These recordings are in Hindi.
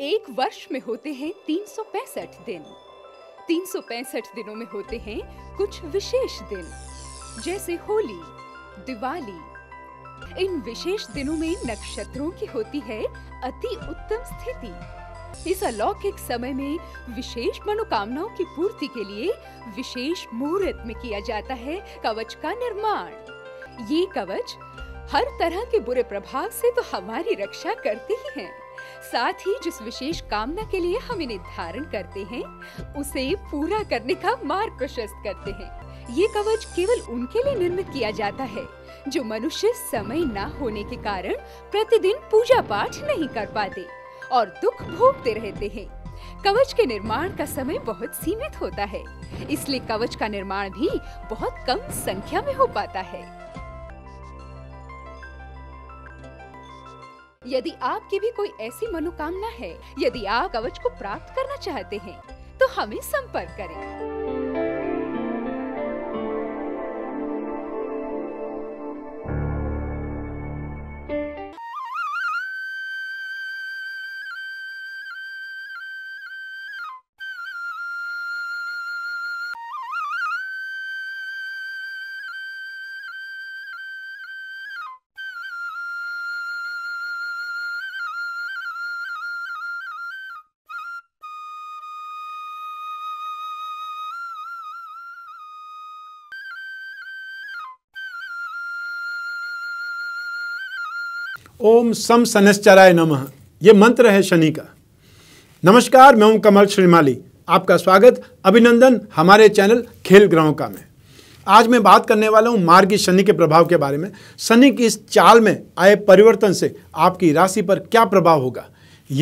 एक वर्ष में होते हैं 365 दिन 365 दिनों में होते हैं कुछ विशेष दिन जैसे होली दिवाली इन विशेष दिनों में नक्षत्रों की होती है अति उत्तम स्थिति इस अलौकिक समय में विशेष मनोकामनाओं की पूर्ति के लिए विशेष मुहूर्त में किया जाता है कवच का निर्माण ये कवच हर तरह के बुरे प्रभाव से तो हमारी रक्षा करते ही हैं। साथ ही जिस विशेष कामना के लिए हम इन्हें धारण करते हैं उसे पूरा करने का मार्ग प्रशस्त करते हैं ये कवच केवल उनके लिए निर्मित किया जाता है जो मनुष्य समय न होने के कारण प्रतिदिन पूजा पाठ नहीं कर पाते और दुख भोगते रहते हैं कवच के निर्माण का समय बहुत सीमित होता है इसलिए कवच का निर्माण भी बहुत कम संख्या में हो पाता है यदि आपकी भी कोई ऐसी मनोकामना है यदि आप कवच को प्राप्त करना चाहते हैं तो हमें संपर्क करें ओम सम सनश्चराय नमः ये मंत्र है शनि का नमस्कार मैं हूं कमल श्रीमाली आपका स्वागत अभिनंदन हमारे चैनल खेल ग्रहों का में आज मैं बात करने वाला हूं मार्ग की शनि के प्रभाव के बारे में शनि की इस चाल में आए परिवर्तन से आपकी राशि पर क्या प्रभाव होगा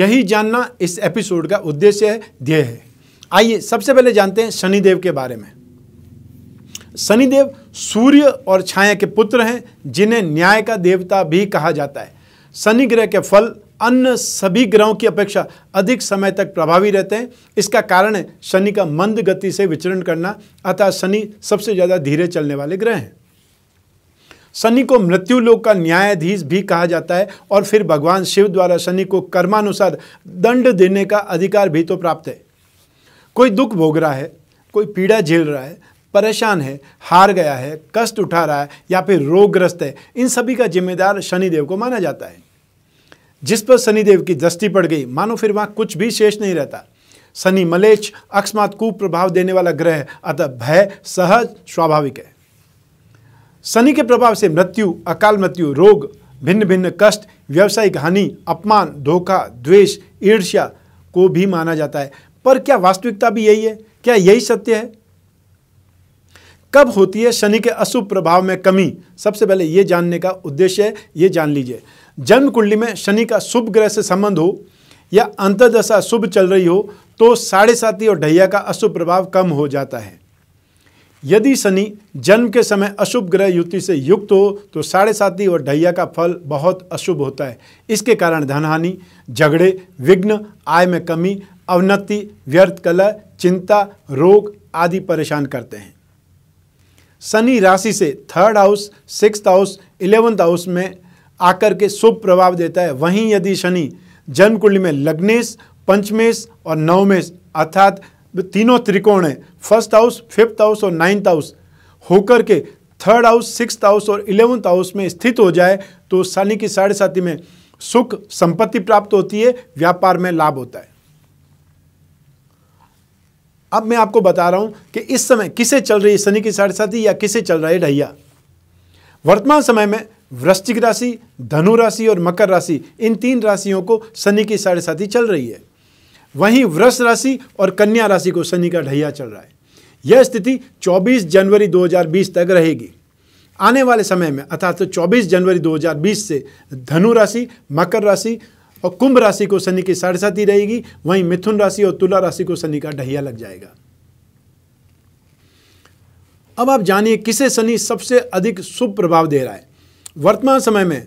यही जानना इस एपिसोड का उद्देश्य है ध्येय है आइए सबसे पहले जानते हैं शनिदेव के बारे में शनिदेव सूर्य और छाया के पुत्र हैं जिन्हें न्याय का देवता भी कहा जाता है शनि ग्रह के फल अन्य सभी ग्रहों की अपेक्षा अधिक समय तक प्रभावी रहते हैं इसका कारण है शनि का मंद गति से विचरण करना अतः शनि सबसे ज़्यादा धीरे चलने वाले ग्रह हैं शनि को मृत्यु लोक का न्यायाधीश भी कहा जाता है और फिर भगवान शिव द्वारा शनि को कर्मानुसार दंड देने का अधिकार भी तो प्राप्त है कोई दुख भोग रहा है कोई पीड़ा झेल रहा है परेशान है हार गया है कष्ट उठा रहा है या फिर रोगग्रस्त है इन सभी का जिम्मेदार शनिदेव को माना जाता है जिस पर शनिदेव की दृष्टि पड़ गई मानो फिर वहाँ कुछ भी शेष नहीं रहता शनि मलेच अकस्मात प्रभाव देने वाला ग्रह अतः भय सहज स्वाभाविक है शनि के प्रभाव से मृत्यु अकाल मृत्यु रोग भिन्न भिन्न कष्ट व्यावसायिक हानि अपमान धोखा द्वेष ईर्ष्या को भी माना जाता है पर क्या वास्तविकता भी यही है क्या यही सत्य है कब होती है शनि के अशुभ प्रभाव में कमी सबसे पहले यह जानने का उद्देश्य है ये जान लीजिए जन्म कुंडली में शनि का शुभ ग्रह से संबंध हो या अंतर्दशा शुभ चल रही हो तो साढ़े साथी और ढैया का अशुभ प्रभाव कम हो जाता है यदि शनि जन्म के समय अशुभ ग्रह युति से युक्त हो तो साढ़े साथी और ढैया का फल बहुत अशुभ होता है इसके कारण धनहानि झगड़े विघ्न आय में कमी अवनति व्यर्थ कलह चिंता रोग आदि परेशान करते हैं शनि राशि से third house six house eleventh house में आकर के शुभ प्रभाव देता है वहीं यदि शनि जन्म कुंडली में लग्नेश पंचमेश और नवमेश अर्थात तीनों त्रिकोण है फर्स्ट हाउस फिफ्थ हाउस और नाइन्थ हाउस होकर के थर्ड हाउस सिक्स हाउस और इलेवंथ हाउस में स्थित हो जाए तो शनि की साढ़े साथी में सुख संपत्ति प्राप्त होती है व्यापार में लाभ होता है अब मैं आपको बता रहा हूं कि इस समय किसे चल रही है शनि की साढ़े साथी या किसे चल रहा है ढैया वर्तमान समय में वृश्चिक राशि धनु राशि और मकर राशि इन तीन राशियों को शनि की साढ़े साथी चल रही है वहीं वृष राशि और कन्या राशि को शनि का ढैया चल रहा है यह स्थिति 24 जनवरी 2020 तक रहेगी आने वाले समय में अर्थात तो 24 जनवरी 2020 से धनु राशि मकर राशि और कुंभ राशि को शनि की साढ़े साथी रहेगी वहीं मिथुन राशि और तुला राशि को शनि का ढैया लग जाएगा अब आप जानिए किसे शनि सबसे अधिक शुभ प्रभाव दे रहा है वर्तमान समय में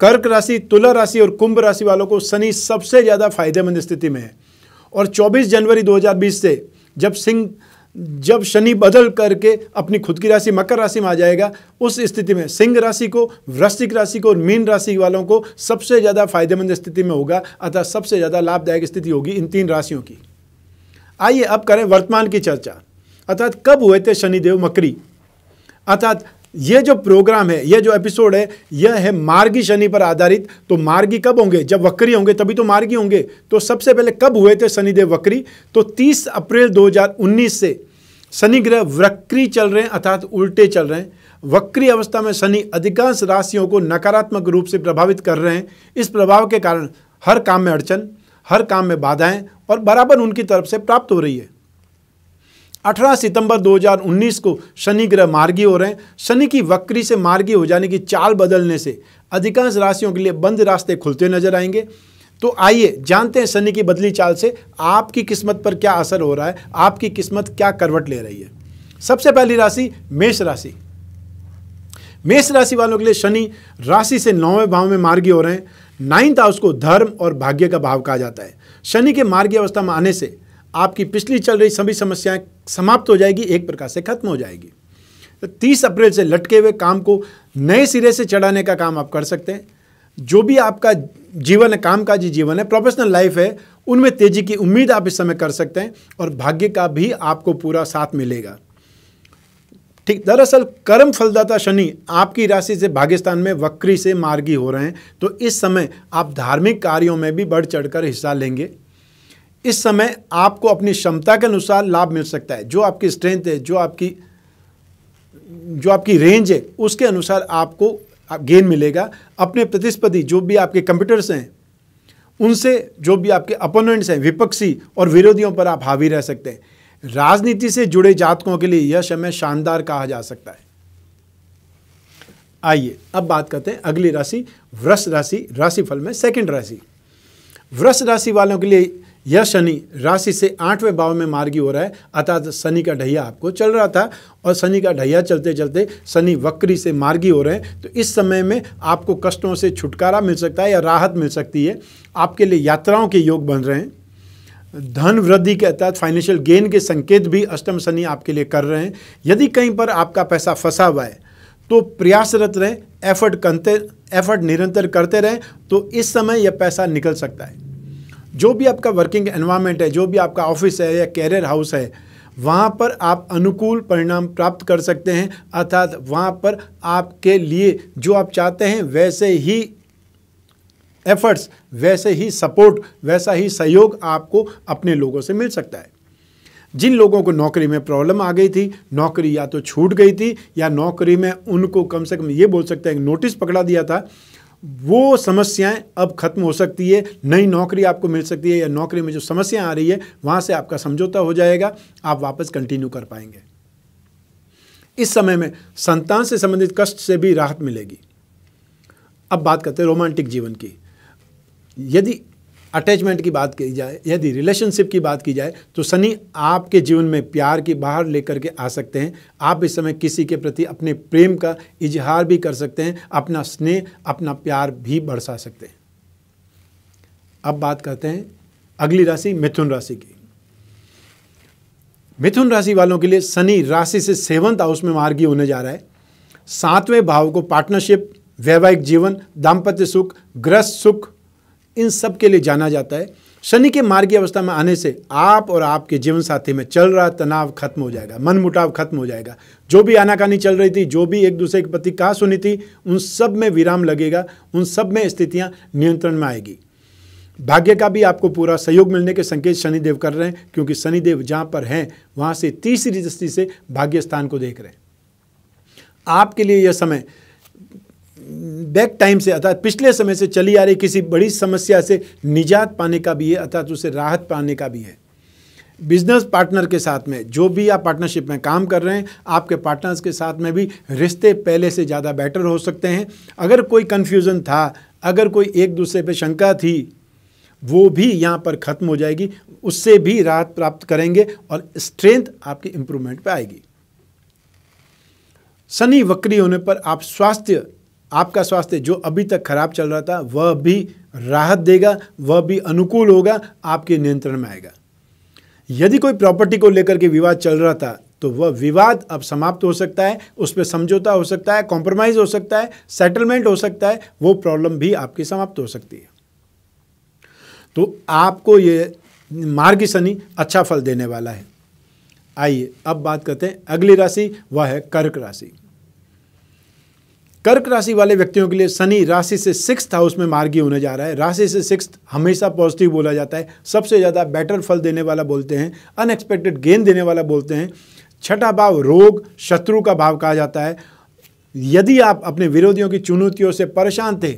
कर्क राशि तुला राशि और कुंभ राशि वालों को शनि सबसे ज़्यादा फायदेमंद स्थिति में है और 24 जनवरी 2020 से जब सिंह जब शनि बदल करके अपनी खुद की राशि मकर राशि में आ जाएगा उस स्थिति में सिंह राशि को वृश्चिक राशि को और मीन राशि वालों को सबसे ज़्यादा फायदेमंद स्थिति में होगा अतः सबसे ज़्यादा लाभदायक स्थिति होगी इन तीन राशियों की आइए अब करें वर्तमान की चर्चा अर्थात कब हुए थे शनिदेव मकरी अर्थात ये जो प्रोग्राम है ये जो एपिसोड है यह है मार्गी शनि पर आधारित तो मार्गी कब होंगे जब वक्री होंगे तभी तो मार्गी होंगे तो सबसे पहले कब हुए थे शनिदेव वक्री तो 30 अप्रैल 2019 से शनि ग्रह वक्री चल रहे हैं अर्थात उल्टे चल रहे हैं वक्री अवस्था में शनि अधिकांश राशियों को नकारात्मक रूप से प्रभावित कर रहे हैं इस प्रभाव के कारण हर काम में अड़चन हर काम में बाधाएं और बराबर उनकी तरफ से प्राप्त हो रही है 18 सितंबर 2019 को शनि ग्रह मार्गी हो रहे हैं शनि की वक्री से मार्गी हो जाने की चाल बदलने से अधिकांश राशियों के लिए बंद रास्ते खुलते नजर आएंगे तो आइए जानते हैं शनि की बदली चाल से आपकी किस्मत पर क्या असर हो रहा है आपकी किस्मत क्या करवट ले रही है सबसे पहली राशि मेष राशि मेष राशि वालों के लिए शनि राशि से नौवें भाव में मार्गी हो रहे हैं नाइन्थ हाउस को धर्म और भाग्य का भाव कहा जाता है शनि के मार्गी अवस्था में आने से आपकी पिछली चल रही सभी समस्याएं समाप्त हो जाएगी एक प्रकार से खत्म हो जाएगी तो तीस अप्रैल से लटके हुए काम को नए सिरे से चढ़ाने का काम आप कर सकते हैं जो भी आपका जीवन है काम कामकाजी जीवन है प्रोफेशनल लाइफ है उनमें तेजी की उम्मीद आप इस समय कर सकते हैं और भाग्य का भी आपको पूरा साथ मिलेगा ठीक दरअसल कर्म फलदाता शनि आपकी राशि से भाग्यस्थान में वक्री से मार्गी हो रहे हैं तो इस समय आप धार्मिक कार्यों में भी बढ़ चढ़कर हिस्सा लेंगे इस समय आपको अपनी क्षमता के अनुसार लाभ मिल सकता है जो आपकी स्ट्रेंथ है जो आपकी जो आपकी रेंज है उसके अनुसार आपको गेन मिलेगा अपने प्रतिस्पर्धी जो भी आपके कंप्यूटर्स हैं उनसे जो भी आपके अपोनेंट्स हैं विपक्षी और विरोधियों पर आप हावी रह सकते हैं राजनीति से जुड़े जातकों के लिए यह समय शानदार कहा जा सकता है आइए अब बात करते हैं अगली राशि वृष राशि राशिफल में सेकंड राशि वृष राशि वालों के लिए यह शनि राशि से आठवें भाव में मार्गी हो रहा है अर्थात शनि का ढैया आपको चल रहा था और शनि का ढैया चलते चलते शनि वक्री से मार्गी हो रहे हैं तो इस समय में आपको कष्टों से छुटकारा मिल सकता है या राहत मिल सकती है आपके लिए यात्राओं के योग बन रहे हैं धन वृद्धि के अर्थात फाइनेंशियल गेन के संकेत भी अष्टम शनि आपके लिए कर रहे हैं यदि कहीं पर आपका पैसा फंसा हुआ है तो प्रयासरत रहें एफर्ट करते एफर्ट निरंतर करते रहें तो इस समय यह पैसा निकल सकता है जो भी आपका वर्किंग एनवायरमेंट है जो भी आपका ऑफिस है या कैरियर हाउस है वहाँ पर आप अनुकूल परिणाम प्राप्त कर सकते हैं अर्थात वहाँ पर आपके लिए जो आप चाहते हैं वैसे ही एफर्ट्स वैसे ही सपोर्ट वैसा ही सहयोग आपको अपने लोगों से मिल सकता है जिन लोगों को नौकरी में प्रॉब्लम आ गई थी नौकरी या तो छूट गई थी या नौकरी में उनको कम से कम ये बोल सकते हैं नोटिस पकड़ा दिया था वो समस्याएं अब खत्म हो सकती है नई नौकरी आपको मिल सकती है या नौकरी में जो समस्याएं आ रही है वहां से आपका समझौता हो जाएगा आप वापस कंटिन्यू कर पाएंगे इस समय में संतान से संबंधित कष्ट से भी राहत मिलेगी अब बात करते हैं रोमांटिक जीवन की यदि अटैचमेंट की बात की जाए यदि रिलेशनशिप की बात की जाए तो शनि आपके जीवन में प्यार की बाहर लेकर के आ सकते हैं आप इस समय किसी के प्रति अपने प्रेम का इजहार भी कर सकते हैं अपना स्नेह अपना प्यार भी बरसा सकते हैं अब बात करते हैं अगली राशि मिथुन राशि की मिथुन राशि वालों के लिए शनि राशि से सेवंथ हाउस में मार्गी होने जा रहा है सातवें भाव को पार्टनरशिप वैवाहिक जीवन दाम्पत्य सुख ग्रस्त सुख इन सब के लिए जाना जाता है शनि के मार्गी अवस्था में आने से आप और आपके जीवन साथी में चल रहा तनाव खत्म हो जाएगा मन मुटाव खत्म हो जाएगा जो भी आनाकानी चल रही थी जो भी एक दूसरे के प्रति कहा सुनी थी उन सब में विराम लगेगा उन सब में स्थितियां नियंत्रण में आएगी भाग्य का भी आपको पूरा सहयोग मिलने के संकेत शनिदेव कर रहे हैं क्योंकि शनिदेव जहां पर हैं वहां से तीसरी दृष्टि से भाग्य स्थान को देख रहे हैं आपके लिए यह समय बैक टाइम से अर्थात पिछले समय से चली आ रही किसी बड़ी समस्या से निजात पाने का भी है अर्थात उसे राहत पाने का भी है बिजनेस पार्टनर के साथ में जो भी आप पार्टनरशिप में काम कर रहे हैं आपके पार्टनर्स के साथ में भी रिश्ते पहले से ज़्यादा बेटर हो सकते हैं अगर कोई कन्फ्यूज़न था अगर कोई एक दूसरे पर शंका थी वो भी यहाँ पर ख़त्म हो जाएगी उससे भी राहत प्राप्त करेंगे और स्ट्रेंथ आपकी इंप्रूवमेंट पर आएगी शनि वक्री होने पर आप स्वास्थ्य आपका स्वास्थ्य जो अभी तक खराब चल रहा था वह भी राहत देगा वह भी अनुकूल होगा आपके नियंत्रण में आएगा यदि कोई प्रॉपर्टी को लेकर के विवाद चल रहा था तो वह विवाद अब समाप्त हो सकता है उस पर समझौता हो सकता है कॉम्प्रोमाइज़ हो सकता है सेटलमेंट हो सकता है वो प्रॉब्लम भी आपकी समाप्त हो सकती है तो आपको ये मार्ग शनि अच्छा फल देने वाला है आइए अब बात करते हैं अगली राशि वह है कर्क राशि कर्क राशि वाले व्यक्तियों के लिए शनि राशि से सिक्स हाउस में मार्गी होने जा रहा है राशि से सिक्स हमेशा पॉजिटिव बोला जाता है सबसे ज़्यादा बेटर फल देने वाला बोलते हैं अनएक्सपेक्टेड गेन देने वाला बोलते हैं छठा भाव रोग शत्रु का भाव कहा जाता है यदि आप अपने विरोधियों की चुनौतियों से परेशान थे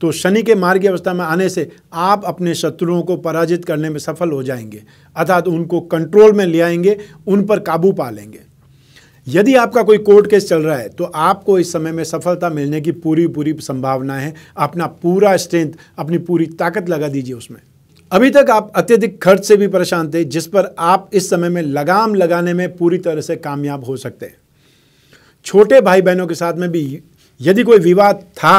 तो शनि के मार्गी अवस्था में आने से आप अपने शत्रुओं को पराजित करने में सफल हो जाएंगे अर्थात उनको कंट्रोल में ले आएंगे उन पर काबू पा लेंगे यदि आपका कोई कोर्ट केस चल रहा है तो आपको इस समय में सफलता मिलने की पूरी पूरी संभावना है अपना पूरा स्ट्रेंथ अपनी पूरी ताकत लगा दीजिए उसमें अभी तक आप अत्यधिक खर्च से भी परेशान थे जिस पर आप इस समय में लगाम लगाने में पूरी तरह से कामयाब हो सकते हैं छोटे भाई बहनों के साथ में भी यदि कोई विवाद था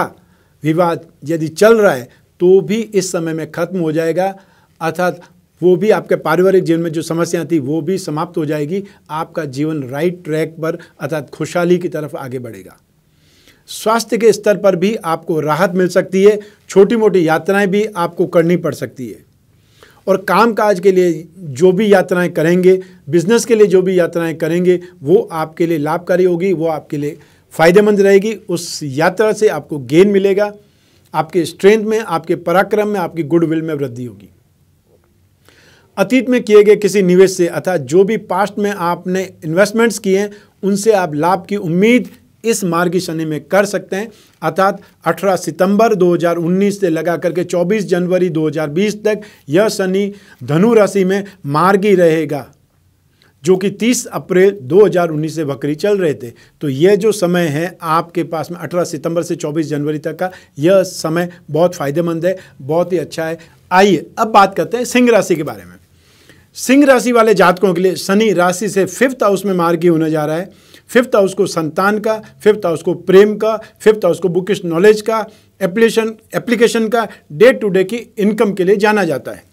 विवाद यदि चल रहा है तो भी इस समय में खत्म हो जाएगा अर्थात वो भी आपके पारिवारिक जीवन में जो समस्याएं थी वो भी समाप्त हो जाएगी आपका जीवन राइट ट्रैक पर अर्थात खुशहाली की तरफ आगे बढ़ेगा स्वास्थ्य के स्तर पर भी आपको राहत मिल सकती है छोटी मोटी यात्राएं भी आपको करनी पड़ सकती है और काम काज के लिए जो भी यात्राएं करेंगे बिजनेस के लिए जो भी यात्राएं करेंगे वो आपके लिए लाभकारी होगी वो आपके लिए फ़ायदेमंद रहेगी उस यात्रा से आपको गेन मिलेगा आपके स्ट्रेंथ में आपके पराक्रम में आपकी गुडविल में वृद्धि होगी अतीत में किए गए किसी निवेश से अर्थात जो भी पास्ट में आपने इन्वेस्टमेंट्स किए हैं उनसे आप लाभ की उम्मीद इस मार्गी शनि में कर सकते हैं अर्थात 18 सितंबर 2019 से लगा करके 24 जनवरी 2020 तक यह शनि धनु राशि में मार्गी रहेगा जो कि 30 अप्रैल 2019 से बकरी चल रहे थे तो यह जो समय है आपके पास में 18 सितंबर से 24 जनवरी तक का यह समय बहुत फायदेमंद है बहुत ही अच्छा है आइए अब बात करते हैं सिंह राशि के बारे में सिंह राशि वाले जातकों के लिए शनि राशि से फिफ्थ हाउस में मार्गी होने जा रहा है फिफ्थ हाउस को संतान का फिफ्थ हाउस को प्रेम का फिफ्थ हाउस को बुकिश नॉलेज का एप्लीकेशन एप्लीकेशन का डे टू डे की इनकम के लिए जाना जाता है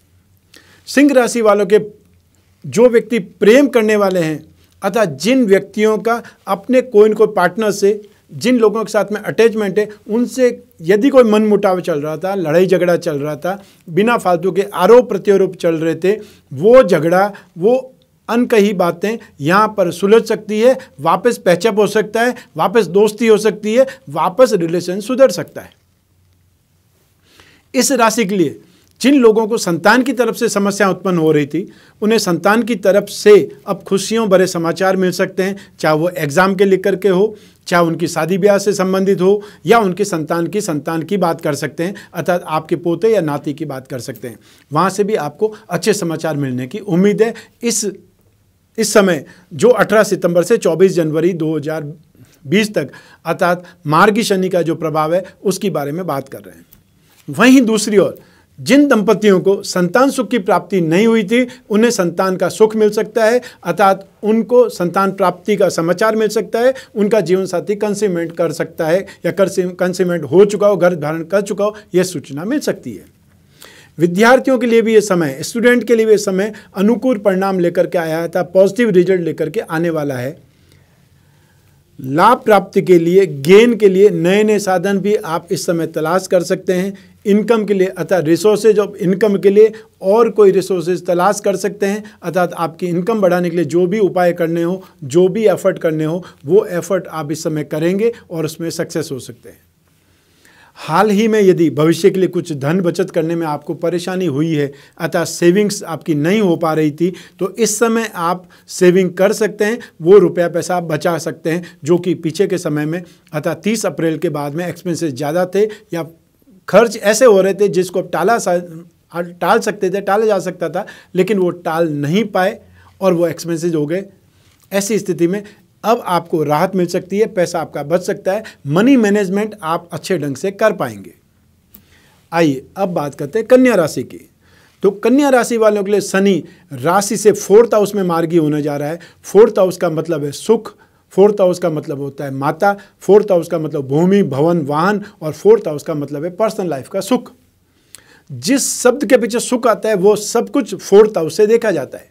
सिंह राशि वालों के जो व्यक्ति प्रेम करने वाले हैं अतः जिन व्यक्तियों का अपने कोई न कोई पार्टनर से जिन लोगों के साथ में अटैचमेंट है उनसे यदि कोई मन मुटाव चल रहा था लड़ाई झगड़ा चल रहा था बिना फालतू के आरोप प्रत्यारोप चल रहे थे वो झगड़ा वो अनकही बातें यहाँ पर सुलझ सकती है वापस पैचअप हो सकता है वापस दोस्ती हो सकती है वापस रिलेशन सुधर सकता है इस राशि के लिए जिन लोगों को संतान की तरफ से समस्या उत्पन्न हो रही थी उन्हें संतान की तरफ से अब खुशियों भरे समाचार मिल सकते हैं चाहे वो एग्ज़ाम के लेकर के हो चाहे उनकी शादी ब्याह से संबंधित हो या उनके संतान की संतान की बात कर सकते हैं अर्थात आपके पोते या नाती की बात कर सकते हैं वहाँ से भी आपको अच्छे समाचार मिलने की उम्मीद है इस इस समय जो 18 सितंबर से 24 जनवरी 2020 तक अर्थात मार्गी शनि का जो प्रभाव है उसके बारे में बात कर रहे हैं वहीं दूसरी ओर जिन दंपतियों को संतान सुख की प्राप्ति नहीं हुई थी उन्हें संतान का सुख मिल सकता है अर्थात उनको संतान प्राप्ति का समाचार मिल सकता है उनका जीवन साथी कंसीमेंट कर सकता है या कंसीमेंट हो चुका हो घर धारण कर चुका हो यह सूचना मिल सकती है विद्यार्थियों के लिए भी ये समय स्टूडेंट के लिए भी ये समय अनुकूल परिणाम लेकर के आया था पॉजिटिव रिजल्ट लेकर के आने वाला है लाभ प्राप्ति के लिए गेन के लिए नए नए साधन भी आप इस समय तलाश कर सकते हैं इनकम के लिए अतः रिसोर्सेज ऑफ इनकम के लिए और कोई रिसोर्सेज तलाश कर सकते हैं अर्थात आपकी इनकम बढ़ाने के लिए जो भी उपाय करने हो जो भी एफर्ट करने हो वो एफर्ट आप इस समय करेंगे और उसमें सक्सेस हो सकते हैं हाल ही में यदि भविष्य के लिए कुछ धन बचत करने में आपको परेशानी हुई है अतः सेविंग्स आपकी नहीं हो पा रही थी तो इस समय आप सेविंग कर सकते हैं वो रुपया पैसा आप बचा सकते हैं जो कि पीछे के समय में अतः 30 अप्रैल के बाद में एक्सपेंसेस ज़्यादा थे या खर्च ऐसे हो रहे थे जिसको अब टाला हाँ, टाल सकते थे टाला जा सकता था लेकिन वो टाल नहीं पाए और वो एक्सपेंसिज हो गए ऐसी स्थिति में अब आपको राहत मिल सकती है पैसा आपका बच सकता है मनी मैनेजमेंट आप अच्छे ढंग से कर पाएंगे आइए अब बात करते हैं कन्या राशि की तो कन्या राशि वालों के लिए शनि राशि से फोर्थ हाउस में मार्गी होने जा रहा है फोर्थ हाउस का मतलब है सुख फोर्थ हाउस का मतलब होता है माता फोर्थ हाउस का मतलब भूमि भवन वाहन और फोर्थ हाउस का मतलब है पर्सनल लाइफ का सुख जिस शब्द के पीछे सुख आता है वो सब कुछ फोर्थ हाउस से देखा जाता है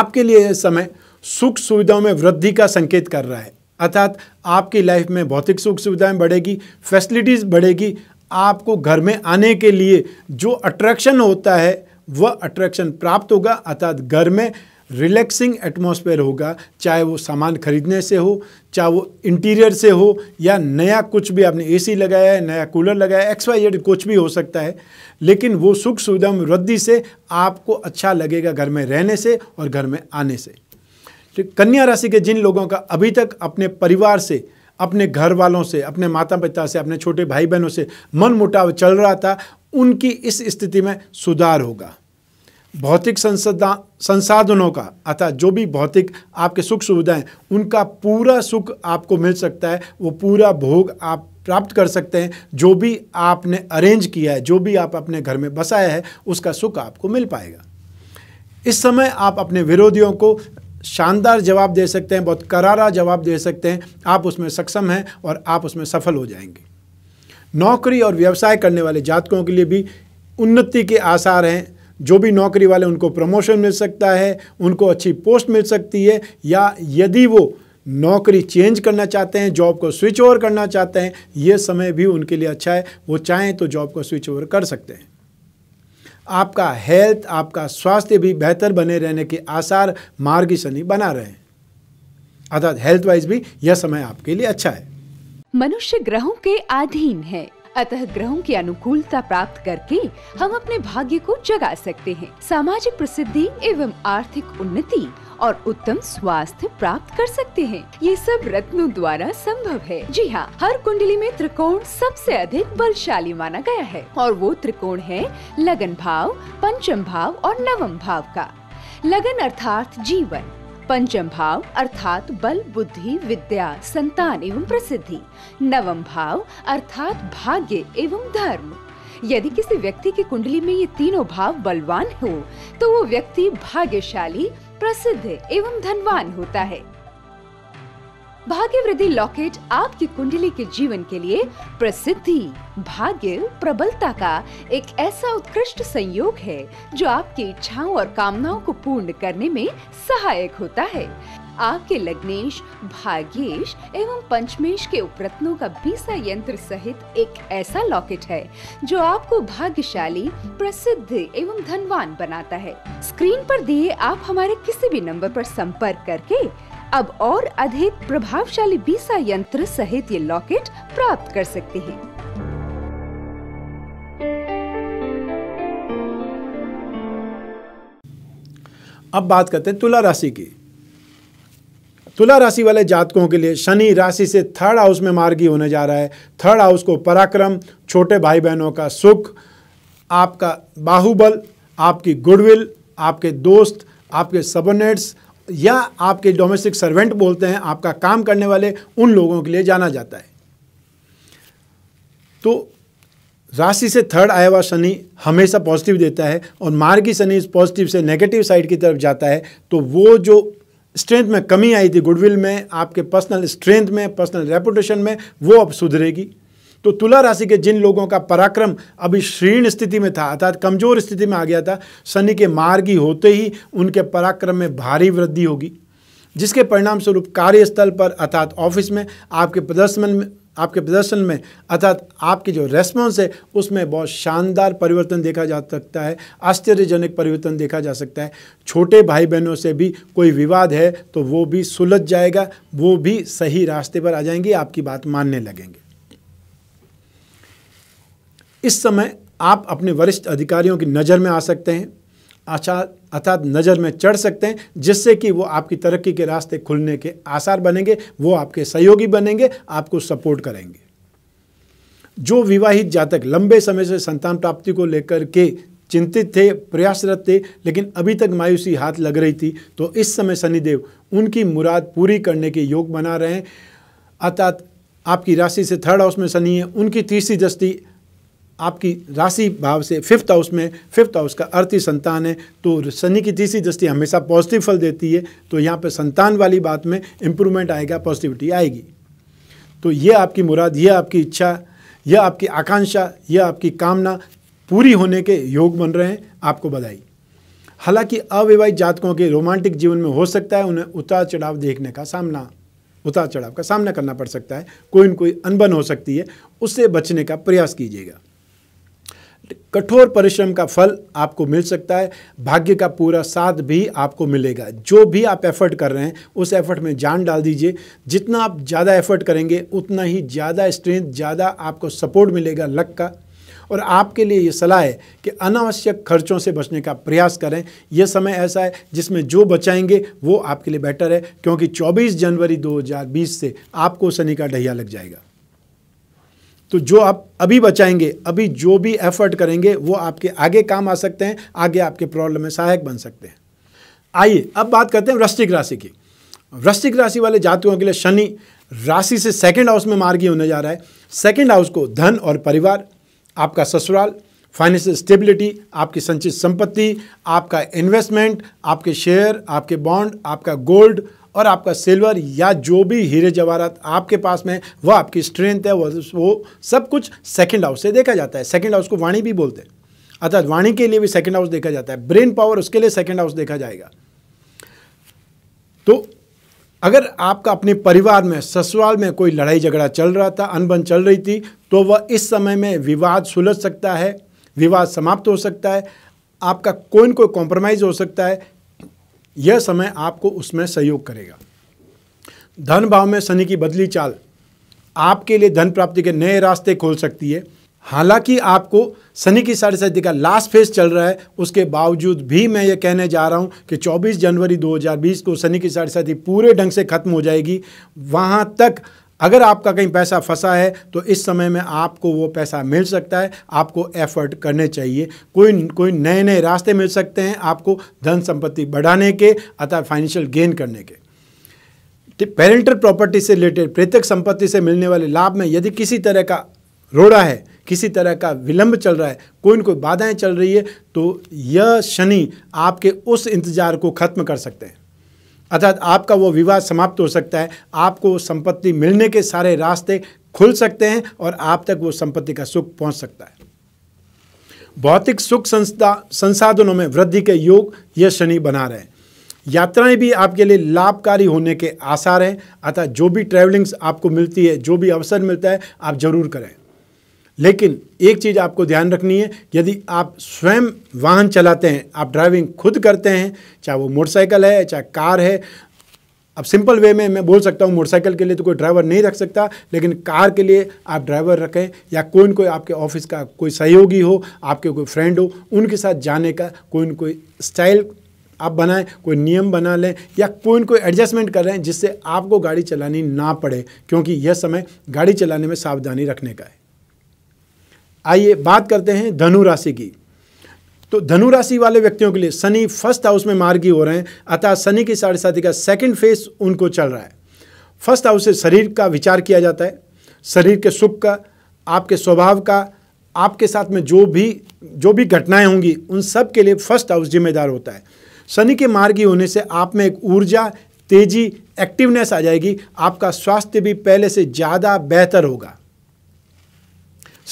आपके लिए इस समय सुख सुविधाओं में वृद्धि का संकेत कर रहा है अर्थात आपकी लाइफ में भौतिक सुख सुविधाएं बढ़ेगी फैसिलिटीज़ बढ़ेगी आपको घर में आने के लिए जो अट्रैक्शन होता है वह अट्रैक्शन प्राप्त होगा अर्थात घर में रिलैक्सिंग एटमॉस्फेयर होगा चाहे वो सामान खरीदने से हो चाहे वो इंटीरियर से हो या नया कुछ भी आपने एसी लगाया है नया कूलर लगाया एक्स वाई जेड कुछ भी हो सकता है लेकिन वो सुख सुविधा वृद्धि से आपको अच्छा लगेगा घर में रहने से और घर में आने से तो कन्या राशि के जिन लोगों का अभी तक अपने परिवार से अपने घर वालों से अपने माता पिता से अपने छोटे भाई बहनों से मन मुटाव चल रहा था उनकी इस स्थिति में सुधार होगा भौतिक संसदा संसाधनों का अर्थात जो भी भौतिक आपके सुख सुविधाएं उनका पूरा सुख आपको मिल सकता है वो पूरा भोग आप प्राप्त कर सकते हैं जो भी आपने अरेंज किया है जो भी आप अपने घर में बसाया है उसका सुख आपको मिल पाएगा इस समय आप अपने विरोधियों को शानदार जवाब दे सकते हैं बहुत करारा जवाब दे सकते हैं आप उसमें सक्षम हैं और आप उसमें सफल हो जाएंगे नौकरी और व्यवसाय करने वाले जातकों के लिए भी उन्नति के आसार हैं जो भी नौकरी वाले उनको प्रमोशन मिल सकता है उनको अच्छी पोस्ट मिल सकती है या यदि वो नौकरी चेंज करना चाहते हैं जॉब को स्विच ओवर करना चाहते हैं ये समय भी उनके लिए अच्छा है वो चाहें तो जॉब को स्विच ओवर कर सकते हैं आपका हेल्थ आपका स्वास्थ्य भी बेहतर बने रहने के आसार मार्ग शनि बना रहे हैं अर्थात हेल्थ वाइज भी यह समय आपके लिए अच्छा है मनुष्य ग्रहों के अधीन है अतः ग्रहों की अनुकूलता प्राप्त करके हम अपने भाग्य को जगा सकते हैं सामाजिक प्रसिद्धि एवं आर्थिक उन्नति और उत्तम स्वास्थ्य प्राप्त कर सकते हैं ये सब रत्नों द्वारा संभव है जी हाँ हर कुंडली में त्रिकोण सबसे अधिक बलशाली माना गया है और वो त्रिकोण है लगन भाव पंचम भाव और नवम भाव का लगन अर्थात जीवन पंचम भाव अर्थात बल बुद्धि विद्या संतान एवं प्रसिद्धि नवम भाव अर्थात भाग्य एवं धर्म यदि किसी व्यक्ति की कुंडली में ये तीनों भाव बलवान हो तो वो व्यक्ति भाग्यशाली प्रसिद्ध एवं धनवान होता है भाग्य वृद्धि लॉकेट आपकी कुंडली के जीवन के लिए प्रसिद्धि भाग्य प्रबलता का एक ऐसा उत्कृष्ट संयोग है जो आपकी इच्छाओं और कामनाओं को पूर्ण करने में सहायक होता है आपके लग्नेश भाग्येश एवं पंचमेश के उपरत्नों का बीसा यंत्र सहित एक ऐसा लॉकेट है जो आपको भाग्यशाली प्रसिद्ध एवं धनवान बनाता है स्क्रीन पर दिए आप हमारे किसी भी नंबर पर संपर्क करके अब और अधिक प्रभावशाली बीसा यंत्र सहित ये लॉकेट प्राप्त कर सकते हैं अब बात करते हैं तुला राशि की तुला राशि वाले जातकों के लिए शनि राशि से थर्ड हाउस में मार्गी होने जा रहा है थर्ड हाउस को पराक्रम छोटे भाई बहनों का सुख आपका बाहुबल आपकी गुडविल आपके दोस्त आपके सबनेट्स या आपके डोमेस्टिक सर्वेंट बोलते हैं आपका काम करने वाले उन लोगों के लिए जाना जाता है तो राशि से थर्ड आया हुआ शनि हमेशा पॉजिटिव देता है और मार की शनि पॉजिटिव से नेगेटिव साइड की तरफ जाता है तो वो जो स्ट्रेंथ में कमी आई थी गुडविल में आपके पर्सनल स्ट्रेंथ में पर्सनल रेपुटेशन में वो अब सुधरेगी तो तुला राशि के जिन लोगों का पराक्रम अभी क्षीण स्थिति में था अर्थात कमजोर स्थिति में आ गया था शनि के मार्गी होते ही उनके पराक्रम में भारी वृद्धि होगी जिसके परिणाम स्वरूप कार्यस्थल पर अर्थात ऑफिस में आपके प्रदर्शन में आपके प्रदर्शन में अर्थात आपकी जो रेस्पॉन्स है उसमें बहुत शानदार परिवर्तन देखा जा सकता है आश्चर्यजनक परिवर्तन देखा जा सकता है छोटे भाई बहनों से भी कोई विवाद है तो वो भी सुलझ जाएगा वो भी सही रास्ते पर आ जाएंगे आपकी बात मानने लगेंगे इस समय आप अपने वरिष्ठ अधिकारियों की नज़र में आ सकते हैं अच्छा अर्थात नज़र में चढ़ सकते हैं जिससे कि वो आपकी तरक्की के रास्ते खुलने के आसार बनेंगे वो आपके सहयोगी बनेंगे आपको सपोर्ट करेंगे जो विवाहित जातक लंबे समय से संतान प्राप्ति को लेकर के चिंतित थे प्रयासरत थे लेकिन अभी तक मायूसी हाथ लग रही थी तो इस समय शनिदेव उनकी मुराद पूरी करने के योग बना रहे हैं अर्थात आपकी राशि से थर्ड हाउस में शनि है उनकी तीसरी दृष्टि आपकी राशि भाव से फिफ्थ हाउस में फिफ्थ हाउस का अर्थी संतान है तो शनि की तीसरी दृष्टि हमेशा पॉजिटिव फल देती है तो यहाँ पर संतान वाली बात में इम्प्रूवमेंट आएगा पॉजिटिविटी आएगी तो ये आपकी मुराद यह आपकी इच्छा यह आपकी आकांक्षा यह आपकी कामना पूरी होने के योग बन रहे हैं आपको बधाई हालांकि अविवाहित जातकों के रोमांटिक जीवन में हो सकता है उन्हें उतार चढ़ाव देखने का सामना उतार चढ़ाव का सामना करना पड़ सकता है कोई न कोई अनबन हो सकती है उससे बचने का प्रयास कीजिएगा कठोर परिश्रम का फल आपको मिल सकता है भाग्य का पूरा साथ भी आपको मिलेगा जो भी आप एफर्ट कर रहे हैं उस एफर्ट में जान डाल दीजिए जितना आप ज़्यादा एफर्ट करेंगे उतना ही ज़्यादा स्ट्रेंथ ज़्यादा आपको सपोर्ट मिलेगा लक का और आपके लिए ये सलाह है कि अनावश्यक खर्चों से बचने का प्रयास करें यह समय ऐसा है जिसमें जो बचाएंगे वो आपके लिए बेटर है क्योंकि 24 जनवरी 2020 से आपको शनि का ढैया लग जाएगा तो जो आप अभी बचाएंगे अभी जो भी एफर्ट करेंगे वो आपके आगे काम आ सकते हैं आगे आपके प्रॉब्लम में सहायक बन सकते हैं आइए अब बात करते हैं वृश्चिक राशि की वृश्चिक राशि वाले जातकों के लिए शनि राशि से सेकेंड हाउस में मार्गी होने जा रहा है सेकेंड हाउस को धन और परिवार आपका ससुराल फाइनेंशियल स्टेबिलिटी आपकी संचित संपत्ति आपका इन्वेस्टमेंट आपके शेयर आपके बॉन्ड आपका गोल्ड और आपका सिल्वर या जो भी हीरे जवाहरात आपके पास में वह आपकी स्ट्रेंथ है वो सब कुछ सेकेंड हाउस से देखा जाता है सेकेंड हाउस को वाणी भी बोलते हैं अर्थात वाणी के लिए भी सेकेंड हाउस देखा जाता है ब्रेन पावर उसके लिए सेकेंड हाउस देखा जाएगा तो अगर आपका अपने परिवार में ससुराल में कोई लड़ाई झगड़ा चल रहा था अनबन चल रही थी तो वह इस समय में विवाद सुलझ सकता है विवाद समाप्त हो सकता है आपका कोई न कोई कॉम्प्रोमाइज़ हो सकता है यह समय आपको उसमें सहयोग करेगा धन भाव में शनि की बदली चाल आपके लिए धन प्राप्ति के नए रास्ते खोल सकती है हालांकि आपको शनि की साढ़े साथी का लास्ट फेज चल रहा है उसके बावजूद भी मैं ये कहने जा रहा हूं कि 24 जनवरी 2020 को शनि की साढ़े साथी पूरे ढंग से खत्म हो जाएगी वहां तक अगर आपका कहीं पैसा फंसा है तो इस समय में आपको वो पैसा मिल सकता है आपको एफर्ट करने चाहिए कोई कोई नए नए रास्ते मिल सकते हैं आपको धन संपत्ति बढ़ाने के अतः फाइनेंशियल गेन करने के पेरेंटल प्रॉपर्टी से रिलेटेड पृथक संपत्ति से मिलने वाले लाभ में यदि किसी तरह का रोड़ा है किसी तरह का विलंब चल रहा है कोई न कोई बाधाएं चल रही है तो यह शनि आपके उस इंतजार को खत्म कर सकते हैं अर्थात आपका वो विवाद समाप्त हो सकता है आपको संपत्ति मिलने के सारे रास्ते खुल सकते हैं और आप तक वो संपत्ति का सुख पहुंच सकता है भौतिक सुख संस्था संसाधनों में वृद्धि के योग यह शनि बना रहे हैं यात्राएं भी आपके लिए लाभकारी होने के आसार हैं अतः जो भी ट्रैवलिंग्स आपको मिलती है जो भी अवसर मिलता है आप जरूर करें लेकिन एक चीज़ आपको ध्यान रखनी है यदि आप स्वयं वाहन चलाते हैं आप ड्राइविंग खुद करते हैं चाहे वो मोटरसाइकिल है चाहे कार है अब सिंपल वे में मैं बोल सकता हूँ मोटरसाइकिल के लिए तो कोई ड्राइवर नहीं रख सकता लेकिन कार के लिए आप ड्राइवर रखें या कोई कोई आपके ऑफिस का कोई सहयोगी हो आपके कोई फ्रेंड हो उनके साथ जाने का कोई कोई स्टाइल आप बनाएं कोई नियम बना लें या कोई कोई एडजस्टमेंट कर लें जिससे आपको गाड़ी चलानी ना पड़े क्योंकि यह समय गाड़ी चलाने में सावधानी रखने का है आइए बात करते हैं धनु राशि की तो धनु राशि वाले व्यक्तियों के लिए शनि फर्स्ट हाउस में मार्गी हो रहे हैं अतः शनि की साढ़े साथी का सेकंड फेस उनको चल रहा है फर्स्ट हाउस से शरीर का विचार किया जाता है शरीर के सुख का आपके स्वभाव का आपके साथ में जो भी जो भी घटनाएं होंगी उन सब के लिए फर्स्ट हाउस जिम्मेदार होता है शनि के मार्गी होने से आप में एक ऊर्जा तेजी एक्टिवनेस आ जाएगी आपका स्वास्थ्य भी पहले से ज़्यादा बेहतर होगा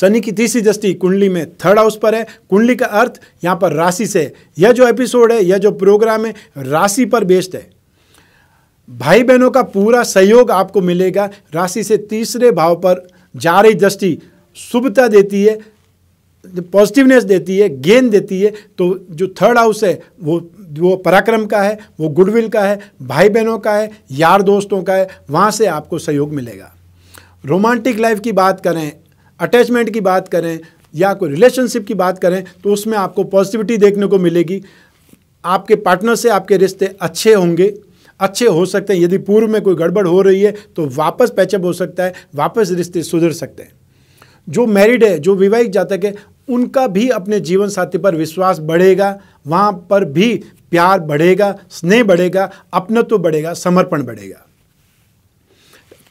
शनि की तीसरी दृष्टि कुंडली में थर्ड हाउस पर है कुंडली का अर्थ यहाँ पर राशि से यह जो एपिसोड है यह जो प्रोग्राम है राशि पर बेस्ड है भाई बहनों का पूरा सहयोग आपको मिलेगा राशि से तीसरे भाव पर जा रही दृष्टि शुभता देती है पॉजिटिवनेस देती है गेन देती है तो जो थर्ड हाउस है वो वो पराक्रम का है वो गुडविल का है भाई बहनों का है यार दोस्तों का है वहाँ से आपको सहयोग मिलेगा रोमांटिक लाइफ की बात करें अटैचमेंट की बात करें या कोई रिलेशनशिप की बात करें तो उसमें आपको पॉजिटिविटी देखने को मिलेगी आपके पार्टनर से आपके रिश्ते अच्छे होंगे अच्छे हो सकते हैं यदि पूर्व में कोई गड़बड़ हो रही है तो वापस पैचअप हो सकता है वापस रिश्ते सुधर सकते हैं जो मैरिड है जो विवाहिक जातक है उनका भी अपने जीवन साथी पर विश्वास बढ़ेगा वहाँ पर भी प्यार बढ़ेगा स्नेह बढ़ेगा अपनत्व बढ़ेगा समर्पण बढ़ेगा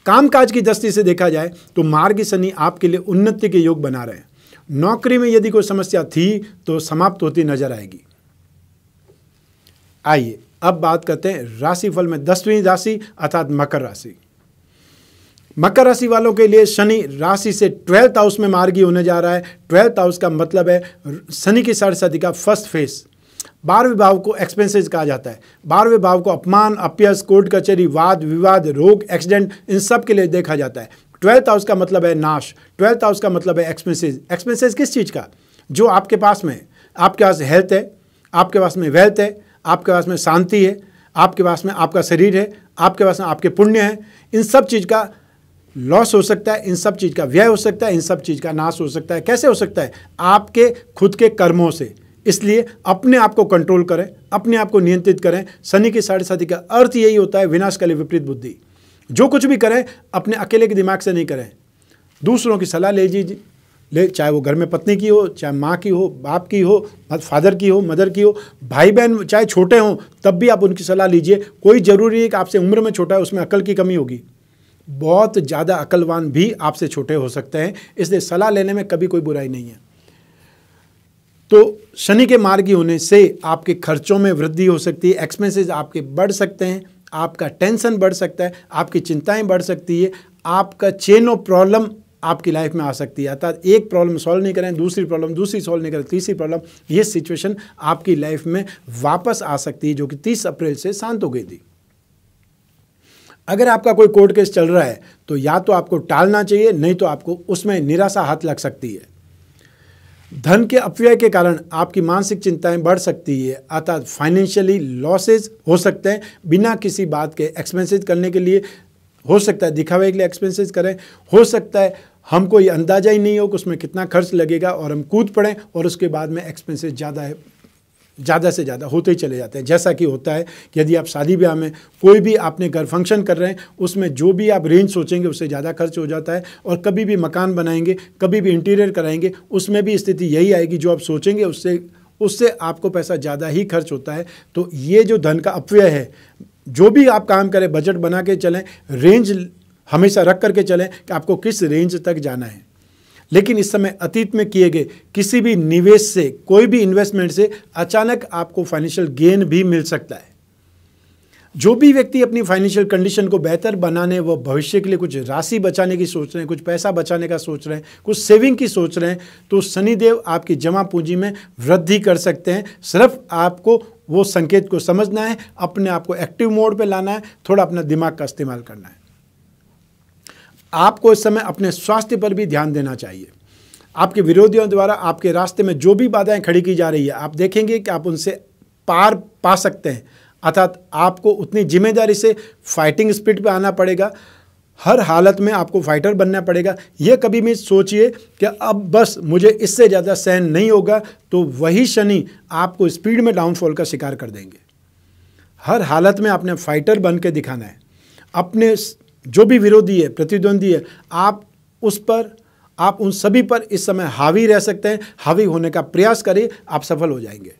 कामकाज की दृष्टि से देखा जाए तो मार्ग शनि आपके लिए उन्नति के योग बना रहे हैं नौकरी में यदि कोई समस्या थी तो समाप्त होती नजर आएगी आइए अब बात करते हैं राशिफल में दसवीं राशि अर्थात मकर राशि मकर राशि वालों के लिए शनि राशि से ट्वेल्थ हाउस में मार्गी होने जा रहा है ट्वेल्थ हाउस का मतलब है शनि की साढ़े साथी का फर्स्ट फेस बारहवें भाव को एक्सपेंसेस कहा जाता है बारहवें भाव को अपमान अपयस कोर्ट कचहरी वाद विवाद रोग एक्सीडेंट इन सब के लिए देखा जाता है ट्वेल्थ हाउस का मतलब है नाश ट्वेल्थ हाउस का मतलब है एक्सपेंसेस एक्सपेंसेस किस चीज़ का जो आपके पास में आपके पास हेल्थ है आपके पास में वेल्थ है आपके पास में शांति है आपके पास में आपका शरीर है आपके पास में आपके पुण्य है इन सब चीज़ का लॉस हो सकता है इन सब चीज़ का व्यय हो सकता है इन सब चीज़ का नाश हो सकता है कैसे हो सकता है आपके खुद के कर्मों से इसलिए अपने आप को कंट्रोल करें अपने आप को नियंत्रित करें शनि की साढ़े साथी का अर्थ यही होता है विनाशकाली विपरीत बुद्धि जो कुछ भी करें अपने अकेले के दिमाग से नहीं करें दूसरों की सलाह ले लीजिए ले चाहे वो घर में पत्नी की हो चाहे माँ की हो बाप की हो फादर की हो मदर की हो भाई बहन चाहे छोटे हों तब भी आप उनकी सलाह लीजिए कोई ज़रूरी नहीं कि आपसे उम्र में छोटा है उसमें अकल की कमी होगी बहुत ज़्यादा अकलवान भी आपसे छोटे हो सकते हैं इसलिए सलाह लेने में कभी कोई बुराई नहीं है तो शनि के मार्गी होने से आपके खर्चों में वृद्धि हो सकती है एक्सपेंसेस आपके बढ़ सकते हैं आपका टेंशन बढ़ सकता है आपकी चिंताएं बढ़ सकती है आपका चेन ऑफ प्रॉब्लम आपकी लाइफ में आ सकती है अर्थात एक प्रॉब्लम सॉल्व नहीं करें दूसरी प्रॉब्लम दूसरी सॉल्व नहीं करें तीसरी प्रॉब्लम ये सिचुएशन आपकी लाइफ में वापस आ सकती है जो कि तीस अप्रैल से शांत हो गई थी अगर आपका कोई कोर्ट केस चल रहा है तो या तो आपको टालना चाहिए नहीं तो आपको उसमें निराशा हाथ लग सकती है धन के अपव्यय के कारण आपकी मानसिक चिंताएं बढ़ सकती है अर्थात फाइनेंशियली लॉसेज हो सकते हैं बिना किसी बात के एक्सपेंसिज करने के लिए हो सकता है दिखावे के लिए एक्सपेंसिज करें हो सकता है हमको ये अंदाजा ही नहीं हो कि उसमें कितना खर्च लगेगा और हम कूद पड़ें और उसके बाद में एक्सपेंसिज ज़्यादा है ज़्यादा से ज़्यादा होते ही चले जाते हैं जैसा कि होता है कि यदि आप शादी ब्याह में कोई भी आपने घर फंक्शन कर रहे हैं उसमें जो भी आप रेंज सोचेंगे उससे ज़्यादा खर्च हो जाता है और कभी भी मकान बनाएंगे कभी भी इंटीरियर कराएंगे उसमें भी स्थिति यही आएगी जो आप सोचेंगे उससे उससे आपको पैसा ज़्यादा ही खर्च होता है तो ये जो धन का अपव्यय है जो भी आप काम करें बजट बना के चलें रेंज हमेशा रख करके चलें कि आपको किस रेंज तक जाना है लेकिन इस समय अतीत में किए गए किसी भी निवेश से कोई भी इन्वेस्टमेंट से अचानक आपको फाइनेंशियल गेन भी मिल सकता है जो भी व्यक्ति अपनी फाइनेंशियल कंडीशन को बेहतर बनाने व भविष्य के लिए कुछ राशि बचाने की सोच रहे हैं कुछ पैसा बचाने का सोच रहे हैं कुछ सेविंग की सोच रहे हैं तो शनिदेव आपकी जमा पूंजी में वृद्धि कर सकते हैं सिर्फ आपको वो संकेत को समझना है अपने आप को एक्टिव मोड पे लाना है थोड़ा अपना दिमाग का इस्तेमाल करना है आपको इस समय अपने स्वास्थ्य पर भी ध्यान देना चाहिए आपके विरोधियों द्वारा आपके रास्ते में जो भी बाधाएं खड़ी की जा रही है आप देखेंगे कि आप उनसे पार पा सकते हैं अर्थात आपको उतनी जिम्मेदारी से फाइटिंग स्पीड पे आना पड़ेगा हर हालत में आपको फाइटर बनना पड़ेगा ये कभी भी सोचिए कि अब बस मुझे इससे ज़्यादा सहन नहीं होगा तो वही शनि आपको स्पीड में डाउनफॉल का शिकार कर देंगे हर हालत में आपने फाइटर बन के दिखाना है अपने जो भी विरोधी है प्रतिद्वंदी है आप उस पर आप उन सभी पर इस समय हावी रह सकते हैं हावी होने का प्रयास करें आप सफल हो जाएंगे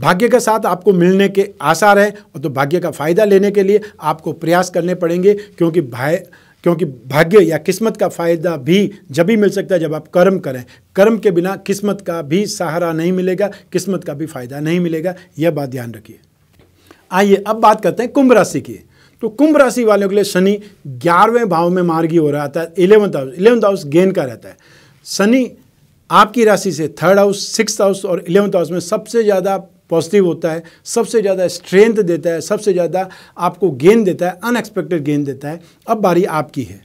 भाग्य के साथ आपको मिलने के आसार हैं और तो भाग्य का फायदा लेने के लिए आपको प्रयास करने पड़ेंगे क्योंकि भाई क्योंकि भाग्य या किस्मत का फायदा भी जब भी मिल सकता है जब आप कर्म करें कर्म के बिना किस्मत का भी सहारा नहीं मिलेगा किस्मत का भी फायदा नहीं मिलेगा यह बात ध्यान रखिए आइए अब बात करते हैं कुंभ राशि की तो कुंभ राशि वालों के लिए शनि ग्यारहवें भाव में मार्गी हो रहा था eleventh house eleventh house gain का रहता है शनि आपकी राशि से थर्ड हाउस सिक्स हाउस और इलेवंथ हाउस में सबसे ज़्यादा पॉजिटिव होता है सबसे ज़्यादा स्ट्रेंथ देता है सबसे ज़्यादा आपको गेन देता है अनएक्सपेक्टेड गेन देता है अब बारी आपकी है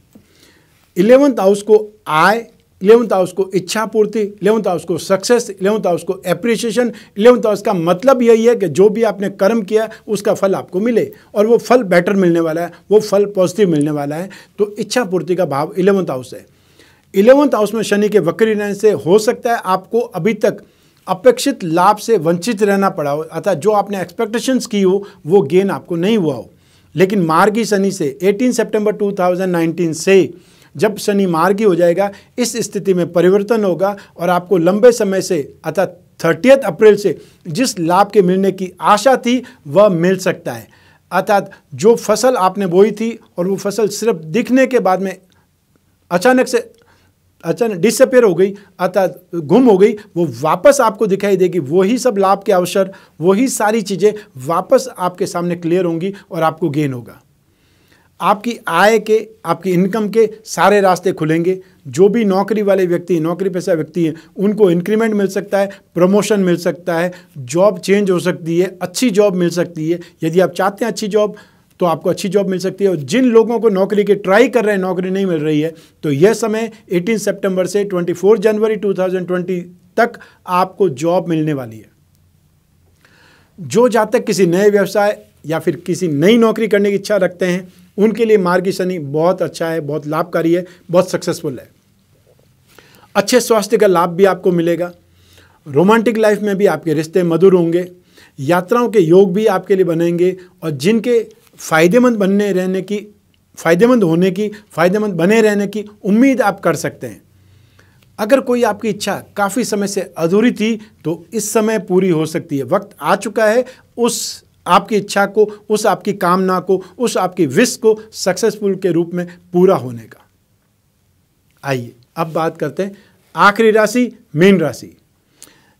इलेवंथ हाउस को आय इलेवंथ हाउस को इच्छा पूर्ति इलेवंथ हाउस को सक्सेस इलेवंथ हाउस को एप्रिसिएशन इलेवंथ हाउस का मतलब यही है कि जो भी आपने कर्म किया उसका फल आपको मिले और वो फल बेटर मिलने वाला है वो फल पॉजिटिव मिलने वाला है तो इच्छा पूर्ति का भाव इलेवंथ हाउस है इलेवंथ हाउस में शनि के वक्री रहने से हो सकता है आपको अभी तक अपेक्षित लाभ से वंचित रहना पड़ा हो अर्थात जो आपने एक्सपेक्टेशंस की हो वो गेन आपको नहीं हुआ हो लेकिन मार्गी शनि से 18 सितंबर 2019 से जब शनि मार्गी हो जाएगा इस स्थिति में परिवर्तन होगा और आपको लंबे समय से अर्थात थर्टियथ अप्रैल से जिस लाभ के मिलने की आशा थी वह मिल सकता है अर्थात जो फसल आपने बोई थी और वो फसल सिर्फ दिखने के बाद में अचानक से अचानक डिसअपेयर हो गई अर्थात गुम हो गई वो वापस आपको दिखाई देगी वही सब लाभ के अवसर वही सारी चीज़ें वापस आपके सामने क्लियर होंगी और आपको गेन होगा आपकी आय के आपकी इनकम के सारे रास्ते खुलेंगे जो भी नौकरी वाले व्यक्ति नौकरी पेशा व्यक्ति हैं उनको इंक्रीमेंट मिल सकता है प्रमोशन मिल सकता है जॉब चेंज हो सकती है अच्छी जॉब मिल सकती है यदि आप चाहते हैं अच्छी जॉब तो आपको अच्छी जॉब मिल सकती है और जिन लोगों को नौकरी के ट्राई कर रहे हैं नौकरी नहीं मिल रही है तो यह समय 18 सितंबर से 24 जनवरी 2020 तक आपको जॉब मिलने वाली है जो जातक किसी नए व्यवसाय या फिर किसी नई नौकरी करने की इच्छा रखते हैं उनके लिए मार्गी शनि बहुत अच्छा है बहुत लाभकारी है बहुत सक्सेसफुल है अच्छे स्वास्थ्य का लाभ भी आपको मिलेगा रोमांटिक लाइफ में भी आपके रिश्ते मधुर होंगे यात्राओं के योग भी आपके लिए बनेंगे और जिनके फ़ायदेमंद बनने रहने की फ़ायदेमंद होने की फ़ायदेमंद बने रहने की उम्मीद आप कर सकते हैं अगर कोई आपकी इच्छा काफ़ी समय से अधूरी थी तो इस समय पूरी हो सकती है वक्त आ चुका है उस आपकी इच्छा को उस आपकी कामना को उस आपकी विश को सक्सेसफुल के रूप में पूरा होने का आइए अब बात करते हैं आखिरी राशि मीन राशि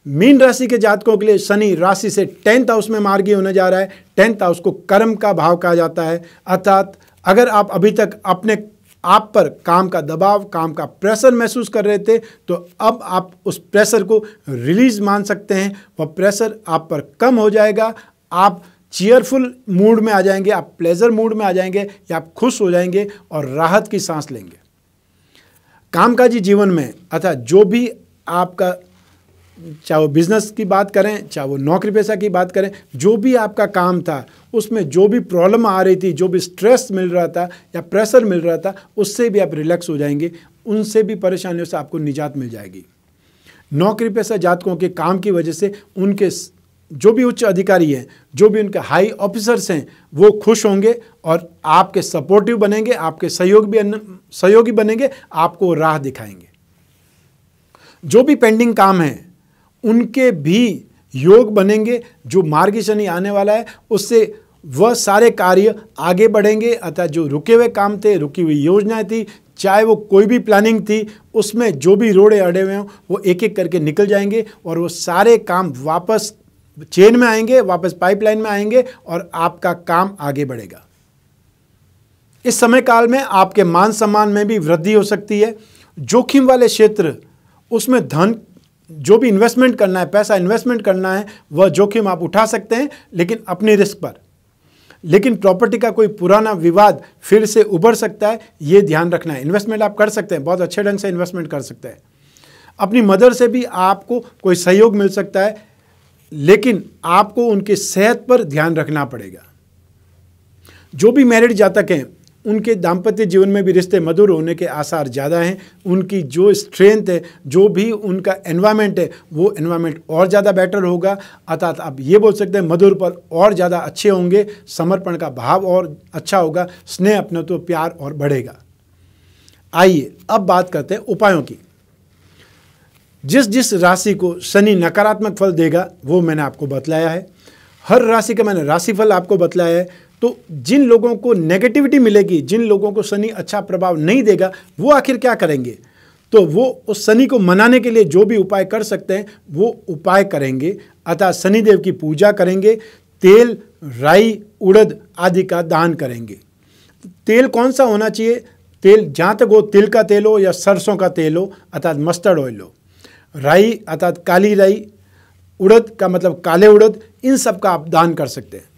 मीन राशि के जातकों के लिए शनि राशि से टेंथ हाउस में मार्गी होने जा रहा है टेंथ हाउस को कर्म का भाव कहा जाता है अर्थात अगर आप अभी तक अपने आप पर काम का दबाव काम का प्रेशर महसूस कर रहे थे तो अब आप उस प्रेशर को रिलीज मान सकते हैं वह प्रेशर आप पर कम हो जाएगा आप चेयरफुल मूड में आ जाएंगे आप प्लेजर मूड में आ जाएंगे या आप खुश हो जाएंगे और राहत की सांस लेंगे कामकाजी जीवन में अर्थात जो भी आपका चाहे वो बिज़नेस की बात करें चाहे वो नौकरी पेशा की बात करें जो भी आपका काम था उसमें जो भी प्रॉब्लम आ रही थी जो भी स्ट्रेस मिल रहा था या प्रेशर मिल रहा था उससे भी आप रिलैक्स हो जाएंगे उनसे भी परेशानियों से आपको निजात मिल जाएगी नौकरी पेशा जातकों के काम की वजह से उनके जो भी उच्च अधिकारी हैं जो भी उनके हाई ऑफिसर्स हैं वो खुश होंगे और आपके सपोर्टिव बनेंगे आपके सहयोग भी सहयोगी बनेंगे आपको राह दिखाएंगे जो भी पेंडिंग काम हैं उनके भी योग बनेंगे जो मार्ग शनि आने वाला है उससे वह सारे कार्य आगे बढ़ेंगे अतः जो रुके हुए काम थे रुकी हुई योजनाएं थी चाहे वो कोई भी प्लानिंग थी उसमें जो भी रोड़े अड़े हुए हों वो एक एक करके निकल जाएंगे और वो सारे काम वापस चेन में आएंगे वापस पाइपलाइन में आएंगे और आपका काम आगे बढ़ेगा इस समय काल में आपके मान सम्मान में भी वृद्धि हो सकती है जोखिम वाले क्षेत्र उसमें धन जो भी इन्वेस्टमेंट करना है पैसा इन्वेस्टमेंट करना है वह जोखिम आप उठा सकते हैं लेकिन अपने रिस्क पर लेकिन प्रॉपर्टी का कोई पुराना विवाद फिर से उभर सकता है ये ध्यान रखना है इन्वेस्टमेंट आप कर सकते हैं बहुत अच्छे ढंग से इन्वेस्टमेंट कर सकते हैं अपनी मदर से भी आपको कोई सहयोग मिल सकता है लेकिन आपको उनके सेहत पर ध्यान रखना पड़ेगा जो भी मैरिड जातक हैं उनके दाम्पत्य जीवन में भी रिश्ते मधुर होने के आसार ज़्यादा हैं उनकी जो स्ट्रेंथ है जो भी उनका एनवायरनमेंट है वो एनवायरनमेंट और ज़्यादा बेटर होगा अर्थात आप ये बोल सकते हैं मधुर पर और ज़्यादा अच्छे होंगे समर्पण का भाव और अच्छा होगा स्नेह अपने तो प्यार और बढ़ेगा आइए अब बात करते हैं उपायों की जिस जिस राशि को शनि नकारात्मक फल देगा वो मैंने आपको बतलाया है हर राशि का मैंने राशिफल आपको बतलाया है तो जिन लोगों को नेगेटिविटी मिलेगी जिन लोगों को शनि अच्छा प्रभाव नहीं देगा वो आखिर क्या करेंगे तो वो उस शनि को मनाने के लिए जो भी उपाय कर सकते हैं वो उपाय करेंगे अतः शनिदेव की पूजा करेंगे तेल राई उड़द आदि का दान करेंगे तेल कौन सा होना चाहिए तेल जहाँ तक हो तिल का तेल हो या सरसों का तेल हो अर्थात मस्टर्ड ऑयल हो राई अर्थात काली राई उड़द का मतलब काले उड़द इन सब का आप दान कर सकते हैं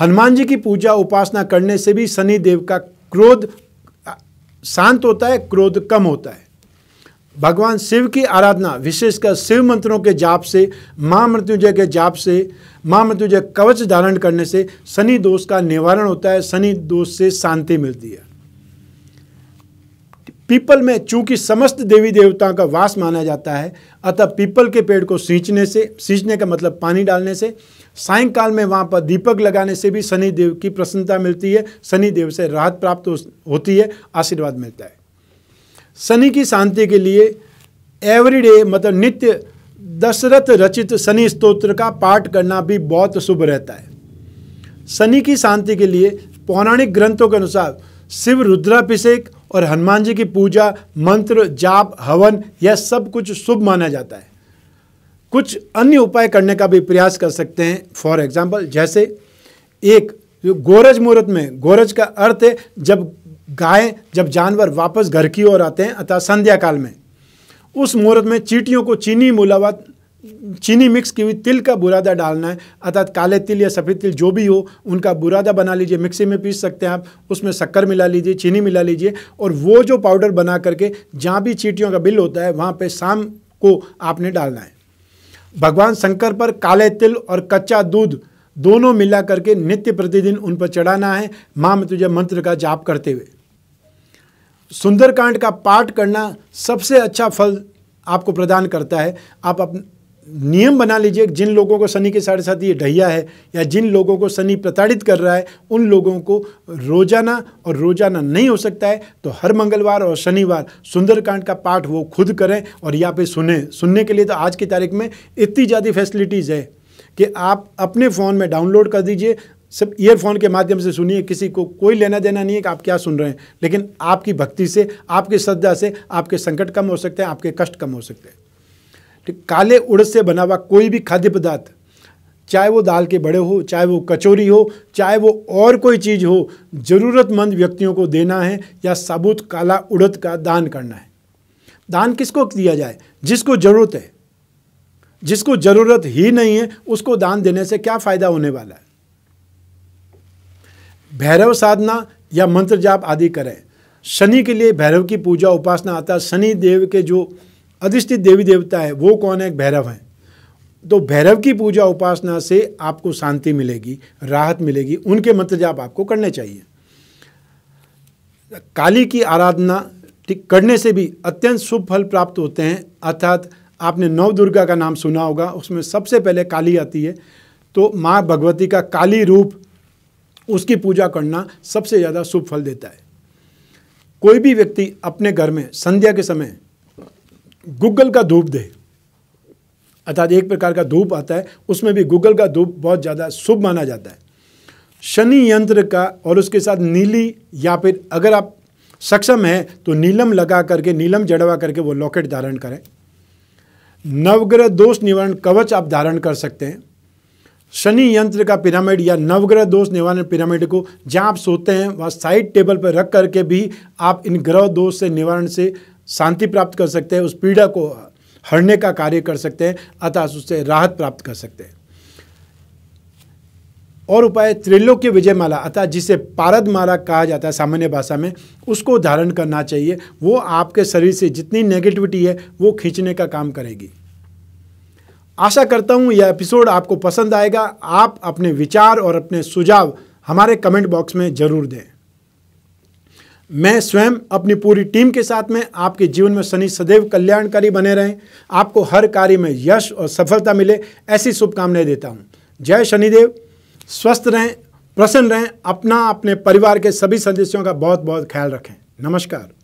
हनुमान जी की पूजा उपासना करने से भी शनि देव का क्रोध शांत होता है क्रोध कम होता है भगवान शिव की आराधना विशेषकर शिव मंत्रों के जाप से माँ मृत्युंजय के जाप से मां मृत्युंजय कवच धारण करने से शनि दोष का निवारण होता है शनि दोष से शांति मिलती है पीपल में चूंकि समस्त देवी देवताओं का वास माना जाता है अतः पीपल के पेड़ को सींचने से सींचने का मतलब पानी डालने से सायंकाल में वहाँ पर दीपक लगाने से भी शनि देव की प्रसन्नता मिलती है शनि देव से राहत प्राप्त होती है आशीर्वाद मिलता है शनि की शांति के लिए एवरीडे मतलब नित्य दशरथ रचित शनि स्तोत्र का पाठ करना भी बहुत शुभ रहता है शनि की शांति के लिए पौराणिक ग्रंथों के अनुसार शिव रुद्राभिषेक और हनुमान जी की पूजा मंत्र जाप हवन यह सब कुछ शुभ माना जाता है कुछ अन्य उपाय करने का भी प्रयास कर सकते हैं फॉर एग्जाम्पल जैसे एक गोरज मुहूर्त में गोरज का अर्थ है जब गाय जब जानवर वापस घर की ओर आते हैं अतः संध्या काल में उस मुहूर्त में चीटियों को चीनी मुलावत चीनी मिक्स की हुई तिल का बुरादा डालना है अर्थात काले तिल या सफ़ेद तिल जो भी हो उनका बुरादा बना लीजिए मिक्सी में पीस सकते हैं आप उसमें शक्कर मिला लीजिए चीनी मिला लीजिए और वो जो पाउडर बना करके जहाँ भी चीटियों का बिल होता है वहाँ पर शाम को आपने डालना है भगवान शंकर पर काले तिल और कच्चा दूध दोनों मिला करके नित्य प्रतिदिन उन पर चढ़ाना है माँ तुझे मंत्र का जाप करते हुए सुंदरकांड का पाठ करना सबसे अच्छा फल आपको प्रदान करता है आप अप नियम बना लीजिए जिन लोगों को शनि के साथ साथ ये ढहिया है या जिन लोगों को शनि प्रताड़ित कर रहा है उन लोगों को रोजाना और रोजाना नहीं हो सकता है तो हर मंगलवार और शनिवार सुंदरकांड का पाठ वो खुद करें और या पे सुने सुनने के लिए तो आज की तारीख में इतनी ज़्यादा फैसिलिटीज़ है कि आप अपने फ़ोन में डाउनलोड कर दीजिए सब ईयरफोन के माध्यम से सुनिए किसी को कोई लेना देना नहीं है कि आप क्या सुन रहे हैं लेकिन आपकी भक्ति से आपकी श्रद्धा से आपके संकट कम हो सकते हैं आपके कष्ट कम हो सकते हैं काले उड़द से बना हुआ कोई भी खाद्य पदार्थ चाहे वो दाल के बड़े हो चाहे वो कचौरी हो चाहे वो और कोई चीज़ हो ज़रूरतमंद व्यक्तियों को देना है या साबुत काला उड़द का दान करना है दान किसको दिया जाए जिसको ज़रूरत है जिसको ज़रूरत ही नहीं है उसको दान देने से क्या फ़ायदा होने वाला है भैरव साधना या मंत्र जाप आदि करें शनि के लिए भैरव की पूजा उपासना आता है शनि देव के जो अधिष्ठित देवी देवता है वो कौन है भैरव हैं तो भैरव की पूजा उपासना से आपको शांति मिलेगी राहत मिलेगी उनके मंत्र जाप आपको करने चाहिए काली की आराधना ठीक करने से भी अत्यंत शुभ फल प्राप्त होते हैं अर्थात आपने नव दुर्गा का नाम सुना होगा उसमें सबसे पहले काली आती है तो माँ भगवती का काली रूप उसकी पूजा करना सबसे ज़्यादा शुभ फल देता है कोई भी व्यक्ति अपने घर में संध्या के समय गूगल का धूप दे अर्थात एक प्रकार का धूप आता है उसमें भी गूगल का धूप बहुत ज़्यादा शुभ माना जाता है शनि यंत्र का और उसके साथ नीली या फिर अगर आप सक्षम हैं तो नीलम लगा करके नीलम जड़वा करके वो लॉकेट धारण करें नवग्रह दोष निवारण कवच आप धारण कर सकते हैं शनि यंत्र का पिरामिड या नवग्रह दोष निवारण पिरामिड को जहाँ आप सोते हैं वहाँ साइड टेबल पर रख करके भी आप इन ग्रह दोष से निवारण से शांति प्राप्त कर सकते हैं उस पीड़ा को हरने का कार्य कर सकते हैं अतः उससे राहत प्राप्त कर सकते हैं और उपाय त्रिलोक्य विजय माला अतः जिसे पारद माला कहा जाता है सामान्य भाषा में उसको धारण करना चाहिए वो आपके शरीर से जितनी नेगेटिविटी है वो खींचने का काम करेगी आशा करता हूँ यह एपिसोड आपको पसंद आएगा आप अपने विचार और अपने सुझाव हमारे कमेंट बॉक्स में ज़रूर दें मैं स्वयं अपनी पूरी टीम के साथ में आपके जीवन में शनि सदैव कल्याणकारी बने रहें आपको हर कार्य में यश और सफलता मिले ऐसी शुभकामनाएं देता हूँ जय शनिदेव स्वस्थ रहें प्रसन्न रहें अपना अपने परिवार के सभी सदस्यों का बहुत बहुत ख्याल रखें नमस्कार